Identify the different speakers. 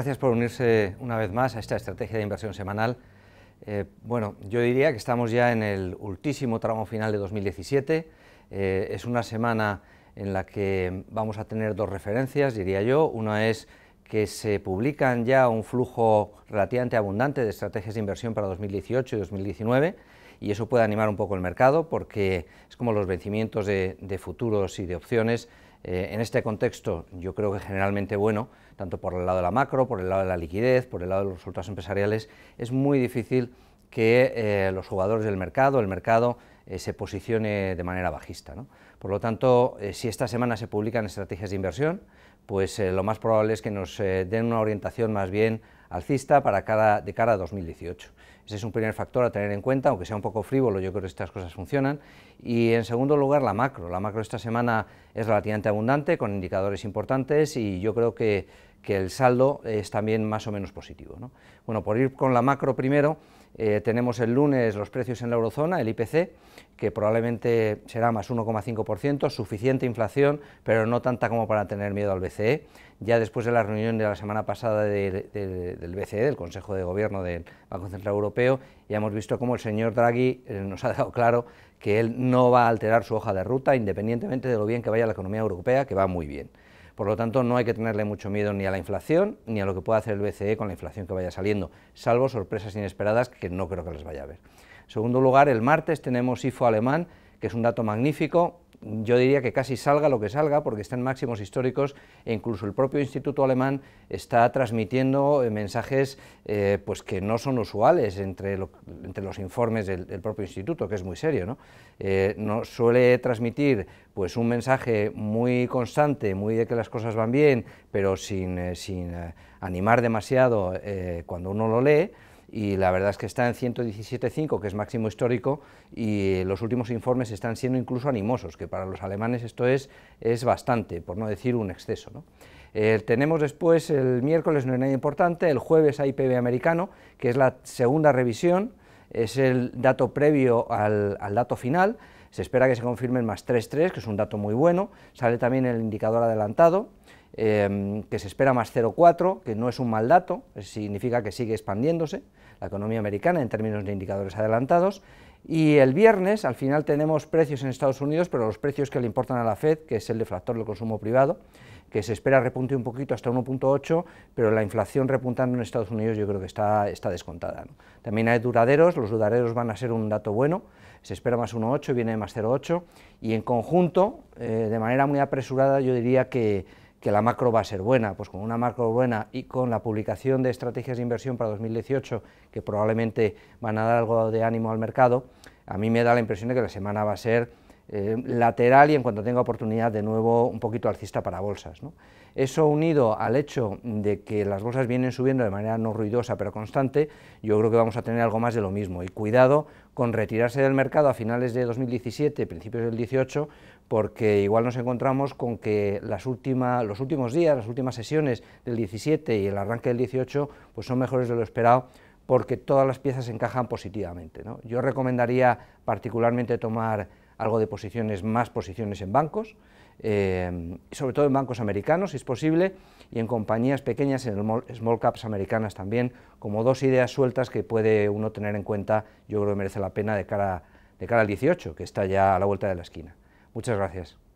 Speaker 1: gracias por unirse una vez más a esta estrategia de inversión semanal. Eh, bueno, yo diría que estamos ya en el ultísimo tramo final de 2017. Eh, es una semana en la que vamos a tener dos referencias, diría yo. Una es que se publican ya un flujo relativamente abundante de estrategias de inversión para 2018 y 2019 y eso puede animar un poco el mercado porque es como los vencimientos de futuros y de opciones eh, en este contexto, yo creo que generalmente bueno, tanto por el lado de la macro, por el lado de la liquidez, por el lado de los resultados empresariales, es muy difícil que eh, los jugadores del mercado, el mercado, eh, se posicione de manera bajista. Por lo tanto, si esta semana se publican estrategias de inversión, pues lo más probable es que nos den una orientación más bien alcista para cada, de cara a 2018. Ese es un primer factor a tener en cuenta, aunque sea un poco frívolo, yo creo que estas cosas funcionan. Y en segundo lugar, la macro. La macro esta semana es relativamente abundante, con indicadores importantes y yo creo que, que el saldo es también más o menos positivo. ¿no? Bueno, por ir con la macro primero, eh, tenemos el lunes los precios en la eurozona, el IPC, que probablemente será más 1,5%, suficiente inflación, pero no tanta como para tener miedo al BCE. Ya después de la reunión de la semana pasada del BCE, del Consejo de Gobierno del Banco Central Europeo, ya hemos visto cómo el señor Draghi eh, nos ha dado claro que él no va a alterar su hoja de ruta, independientemente de lo bien que vaya la economía europea, que va muy bien. Por lo tanto, no hay que tenerle mucho miedo ni a la inflación ni a lo que pueda hacer el BCE con la inflación que vaya saliendo, salvo sorpresas inesperadas que no creo que les vaya a ver. En segundo lugar, el martes tenemos IFO alemán, que es un dato magnífico, yo diría que casi salga lo que salga, porque están máximos históricos e incluso el propio Instituto Alemán está transmitiendo eh, mensajes eh, pues que no son usuales entre, los informes del, propio Instituto, que es muy serio. Eh, ¿no? suele transmitir pues, un mensaje muy constante, muy de que las cosas van bien, pero sin animar demasiado cuando uno lo lee y la verdad es que está en 117.5, que es máximo histórico, y los últimos informes están siendo incluso animosos, que para los alemanes esto es, es bastante, por no decir un exceso. Eh, tenemos después el miércoles, no hay nada importante, el jueves hay PB americano, que es la segunda revisión, es el dato previo al, al dato final, se espera que se confirmen más 3.3, que es un dato muy bueno, sale también el indicador adelantado, Em, que se espera más 0,4, que no es un mal dato, significa que sigue expandiéndose la economía americana en términos de indicadores adelantados. Y el viernes, al final, tenemos precios en Estados Unidos, pero los precios que le importan a la Fed, que es el deflactor del consumo privado, que se espera repunte un poquito hasta 1.8, pero la inflación repuntando en Estados Unidos yo creo que está, está descontada. También hay duraderos, los duraderos van a ser un dato bueno, se espera más 1.8, viene más 0.8, y en conjunto, eh, de manera muy apresurada, yo diría que que la macro va a ser buena, pues con una macro buena y con la publicación de estrategias de inversión para 2018, que probablemente van a dar algo de ánimo al mercado, a mí me da la impresión de que la semana va a ser eh, lateral y en cuanto tenga oportunidad de nuevo un poquito alcista para bolsas. Eso unido al hecho de que las bolsas vienen subiendo de manera no ruidosa pero constante, yo creo que vamos a tener algo más de lo mismo. Y cuidado con retirarse del mercado a finales de 2017, principios del 18, porque igual nos encontramos con que las los últimos días, las últimas sesiones del 17 y el arranque del 18 pues son mejores de lo esperado porque todas las piezas encajan positivamente. Yo recomendaría particularmente tomar algo de posiciones, más posiciones en bancos, eh, sobre todo en bancos americanos, si es posible, y en compañías pequeñas, en small caps americanas también, como dos ideas sueltas que puede uno tener en cuenta, yo creo que merece la pena de cara, de cara al 18, que está ya a la vuelta de la esquina. Muchas gracias.